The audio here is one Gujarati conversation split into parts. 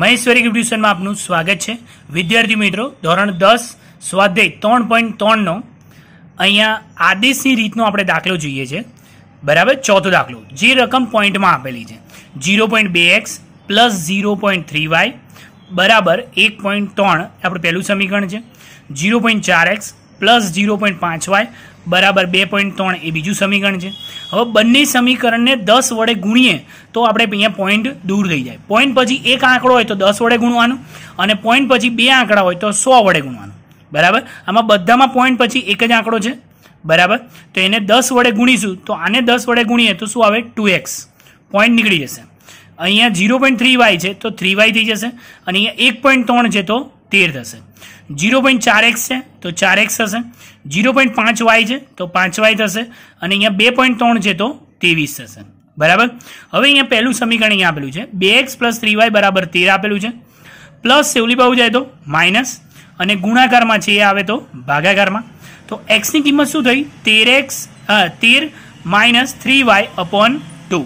મહેશ્વરી ટ્યુશનમાં આપનું સ્વાગત છે વિદ્યાર્થી મિત્રો ધોરણ દસ સ્વાધ્યાય ત્રણ પોઈન્ટ ત્રણનો અહીંયા આદેશની રીતનો આપણે દાખલો જોઈએ છે બરાબર ચોથો દાખલો જે રકમ પોઈન્ટમાં આપેલી છે ઝીરો પોઈન્ટ બે x plus zero point three y બરાબર એક પોઈન્ટ ત્રણ આપણું પહેલું સમીકરણ છે ઝીરો પોઈન્ટ ચાર એક્સ પ્લસ ઝીરો પોઈન્ટ પાંચ વાય બરાબર બે પોઈન્ટ ત્રણ એ બીજું સમીકરણ છે હવે બંને સમીકરણને દસ વડે ગુણીએ તો આપણે અહીંયા પોઈન્ટ દૂર થઈ જાય પોઈન્ટ પછી એક આંકડો હોય તો દસ વડે ગુણવાનું અને પોઈન્ટ પછી બે આંકડા હોય તો સો વડે ગુણવાનું બરાબર આમાં બધામાં પોઈન્ટ પછી એક જ આંકડો છે બરાબર તો એને દસ વડે ગુણીશું તો આને દસ વડે ગુણીએ તો શું આવે ટુ એક્સ પોઈન્ટ નીકળી જશે અહીંયા ઝીરો પોઈન્ટ થ્રી વાય છે તો થ્રી વાય થઈ જશે અને અહીંયા એક પોઈન્ટ ત્રણ છે તો તેર થશે જીરો પોઈન્ટ ચાર એક્સ છે તો ચાર એક્સ થશે જીરો પોઈન્ટ પાંચ વાય છે તો પાંચ વાય થશે અને અહીંયા બે પોઈન્ટ ત્રણ છે તો ત્રેવીસ થશે બરાબર હવે અહીંયા પહેલું સમીકરણ અહીંયા આપેલું છે બે એક્સ પ્લસ થ્રી વાય બરાબર તેર આપેલું છે પ્લસ સેવલી બાજુ જાય તો માઇનસ અને ગુણાકારમાં છે એ આવે તો ભાગાકારમાં તો એક્સની કિંમત શું થઈ તેર એક્સ તેર minus three y upon two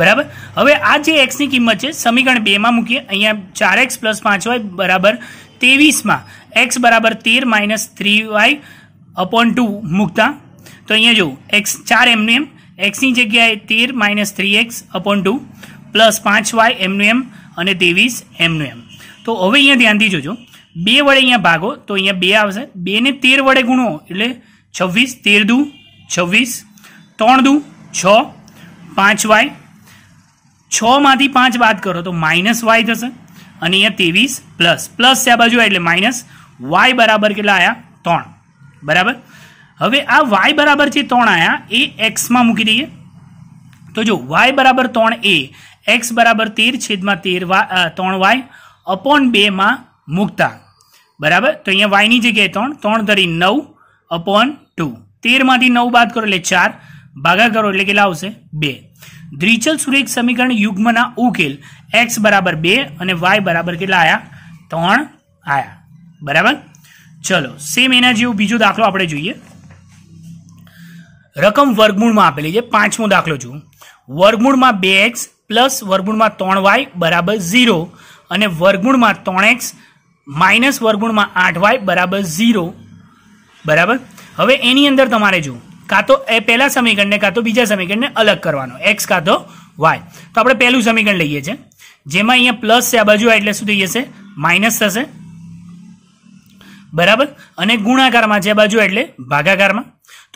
બરાબર હવે આ જે એક્સની કિંમત છે સમીકરણ બેમાં મૂકીએ અહીંયા ચાર એક્સ પ્લસ પાંચ વાય બરાબર ત્રેવીસમાં એક્સ બરાબર તેર minus three y upon two મૂકતા તો અહીંયા જુઓ એક્સ ચાર એમનું એમ એક્સની જગ્યાએ તેર minus three x upon two plus પાંચ વાય એમનું એમ અને ત્રેવીસ એમનું એમ તો હવે અહીંયા ધ્યાનથી જોજો બે વડે અહીંયા ભાગો તો અહીંયા બે આવશે બેને તેર વડે ગુણો એટલે છવ્વીસ તેર દુ છવ્વીસ ત્રણ દુ છ પાંચ વાય છમાંથી પાંચ બાદ કરો તો માઇનસ વાય થશે અને અહીંયા ત્રેવીસ પ્લસ પ્લસ છે આ બાજુ એટલે માઇનસ વાય બરાબર કેટલા આયા ત્રણ બરાબર હવે આ વાય બરાબર છે ત્રણ આયા એ એક્સમાં મૂકી દઈએ તો જો વાય બરાબર ત્રણ એ એક્સ બરાબર તેર છેદમાં તેર વા ત્રણ વાય અપોન બેમાં મૂકતા બરાબર તો અહીંયા વાયની જગ્યાએ ત્રણ ત્રણ ધરી નવ અપોન ટુ તેરમાંથી નવ બાદ કરો એટલે ચાર ભાગા કરો એટલે કેટલા આવશે બે દ્રિચલ સુરેખ સમીકરણ યુગ્મના ઉકેલ એક્સ બરાબર બે અને વાય બરાબર કેટલા આયા ત્રણ આયા બરાબર ચલો સેમ એના જેવો બીજો દાખલો આપણે જોઈએ રકમ વર્ગમૂળમાં આપેલી છે પાંચમો દાખલો છું વર્ગમૂળમાં બે એક્સ પ્લસ વર્ગમૂળમાં ત્રણ વાય બરાબર ઝીરો અને વર્ગમૂળમાં ત્રણ એક્સ માઇનસ વર્ગમૂળમાં આઠ વાય બરાબર ઝીરો બરાબર હવે એની અંદર તમારે જો કાં તો એ પહેલા સમીકરણને કાં તો બીજા સમીકરણને અલગ કરવાનો એક્સ કાં તો વાય તો આપણે પહેલું સમીકરણ લઈએ છીએ જેમાં અહીંયા પ્લસ છે આ બાજુ એટલે શું થઈ જશે માઇનસ થશે બરાબર અને ગુણાકારમાં છે બાજુ એટલે ભાગાકારમાં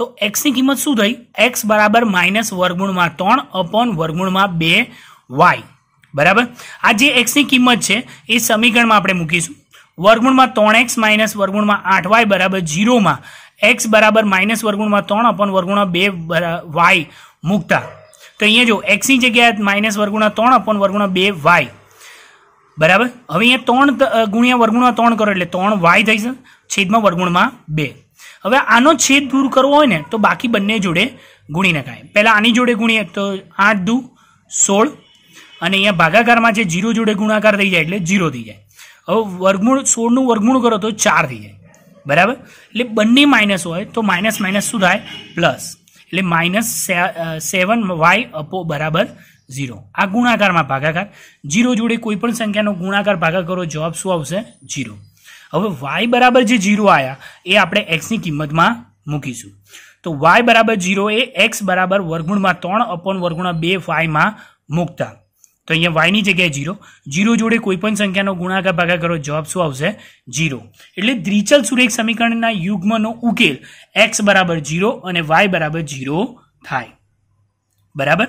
તો એક્સની કિંમત શું થઈ એક્સ બરાબર માઇનસ વર્ગુણમાં ત્રણ અપોન વર્ગુણમાં બે વાય બરાબર આ જે એક્સની કિંમત છે એ સમીકરણમાં આપણે મૂકીશું વર્ગુણમાં ત્રણ એક્સ માઇનસ વર્ગુણમાં આઠ વાય બરાબર જીરોમાં એક્સ બરાબર માઇનસ વર્ગુણમાં ત્રણ અપન વર્ગુણમાં બે વાય મૂકતા તો અહીંયા જો એક્સની જગ્યાએ માઇનસ વર્ગુણા ત્રણ અપન વર્ગુણા બે વાય બરાબર હવે અહીંયા ત્રણ ગુણ્યા વર્ગુણમાં ત્રણ કરો એટલે ત્રણ વાય થઈ જશે છેદમાં વર્ગુણમાં બે હવે આનો છેદ દૂર કરવો હોય ને તો બાકી બંને જોડે ગુણી નખાય પહેલાં આની જોડે ગુણીએ તો આઠ દુ સોળ અને અહીંયા ભાગાકારમાં જે જીરો જોડે ગુણાકાર થઈ જાય એટલે જીરો થઈ જાય હવે વર્ગમૂળ સોળનું વર્ગુણ કરો તો ચાર થઈ જાય બરાબર એટલે બંને માઇનસ હોય તો માઇનસ માઇનસ શું થાય પ્લસ એટલે માઇનસ સેવન વાય અપો બરાબર ઝીરો આ ગુણાકારમાં ભાગાકાર ઝીરો જોડે કોઈ પણ સંખ્યાનો ગુણાકાર ભાગાકાર કરો જવાબ શું આવશે ઝીરો હવે વાય બરાબર જે ઝીરો આવ્યા એ આપણે એક્સની કિંમતમાં મૂકીશું તો વાય બરાબર ઝીરો એ એક્સ બરાબર વર્ગુણમાં ત્રણ અપોન વર્ગુણમાં બે વાયમાં મૂકતા તો અહીંયા વાયની જગ્યાએ જીરો જીરો જોડે કોઈપણ સંખ્યાનો ગુણાકાર ભાગા કરો જવાબ શું આવશે જીરો એટલે દ્રિચલ સુરેખ સમીકરણના યુગ્મનો ઉકેલ એક્સ બરાબર જીરો અને વાય બરાબર જીરો થાય બરાબર